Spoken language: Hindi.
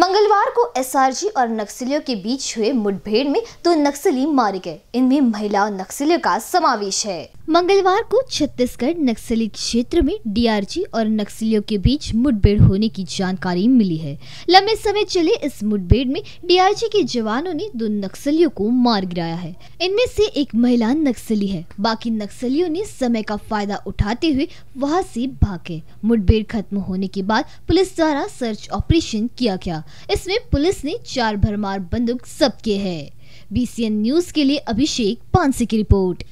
मंगलवार को एसआरजी और नक्सलियों के बीच हुए मुठभेड़ में दो नक्सली मारे गए इनमें महिला नक्सलियों का समावेश है मंगलवार को छत्तीसगढ़ नक्सली क्षेत्र में डीआरजी और नक्सलियों के बीच मुठभेड़ होने की जानकारी मिली है लंबे समय चले इस मुठभेड़ में डीआरजी के जवानों ने दो नक्सलियों को मार गिराया है इनमें से एक महिला नक्सली है बाकी नक्सलियों ने समय का फायदा उठाते हुए वहाँ से भागे मुठभेड़ खत्म होने के बाद पुलिस द्वारा सर्च ऑपरेशन किया गया इसमें पुलिस ने चार भरमार बंदूक जब्त किए हैं बीसीएन न्यूज के लिए अभिषेक पानसी की रिपोर्ट